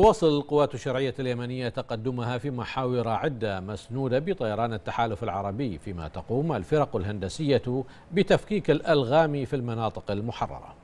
تواصل القوات الشرعية اليمنية تقدمها في محاور عدة مسنودة بطيران التحالف العربي فيما تقوم الفرق الهندسية بتفكيك الألغام في المناطق المحررة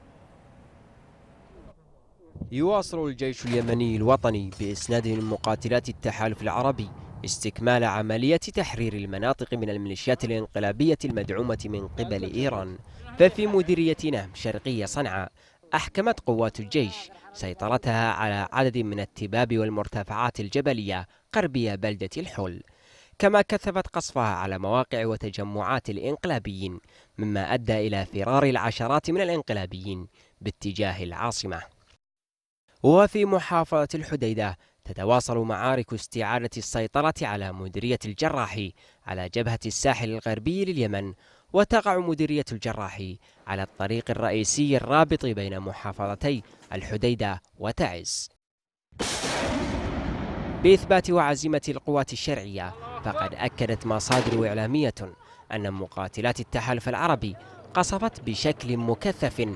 يواصل الجيش اليمني الوطني بإسناده المقاتلات التحالف العربي استكمال عملية تحرير المناطق من الميليشيات الانقلابية المدعومة من قبل إيران ففي مديرية نهم شرقية صنعاء أحكمت قوات الجيش سيطرتها على عدد من التباب والمرتفعات الجبلية قربية بلدة الحل كما كثفت قصفها على مواقع وتجمعات الإنقلابيين مما أدى إلى فرار العشرات من الإنقلابيين باتجاه العاصمة وفي محافظة الحديدة تتواصل معارك استعادة السيطرة على مديرية الجراحي على جبهة الساحل الغربي لليمن وتقع مديرية الجراحي على الطريق الرئيسي الرابط بين محافظتي الحديدة وتعز بإثبات وعزيمة القوات الشرعية فقد أكدت مصادر إعلامية أن مقاتلات التحالف العربي قصفت بشكل مكثف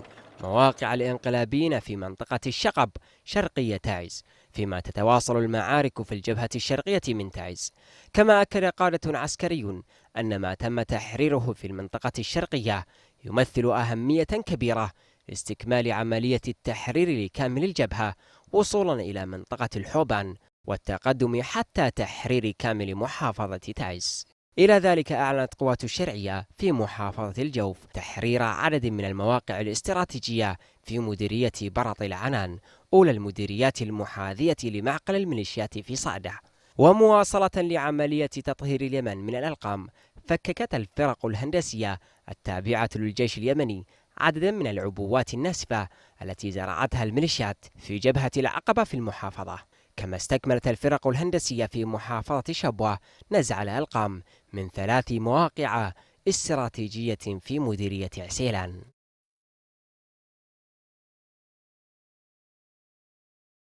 مواقع الانقلابيين في منطقة الشقب شرقية تعز فيما تتواصل المعارك في الجبهة الشرقية من تعز كما أكد قادة عسكري أن ما تم تحريره في المنطقة الشرقية يمثل أهمية كبيرة لاستكمال عملية التحرير لكامل الجبهة وصولا إلى منطقة الحوبان والتقدم حتى تحرير كامل محافظة تعز إلى ذلك أعلنت قوات الشرعية في محافظة الجوف تحرير عدد من المواقع الاستراتيجية في مديرية برط العنان أولى المديريات المحاذية لمعقل الميليشيات في صعدة ومواصلة لعملية تطهير اليمن من الألقام فككت الفرق الهندسية التابعة للجيش اليمني عددا من العبوات الناسفة التي زرعتها الميليشيات في جبهة العقبة في المحافظة كما استكملت الفرق الهندسية في محافظة شبوة نزع الألقام من ثلاث مواقع استراتيجية في مديرية عسيلان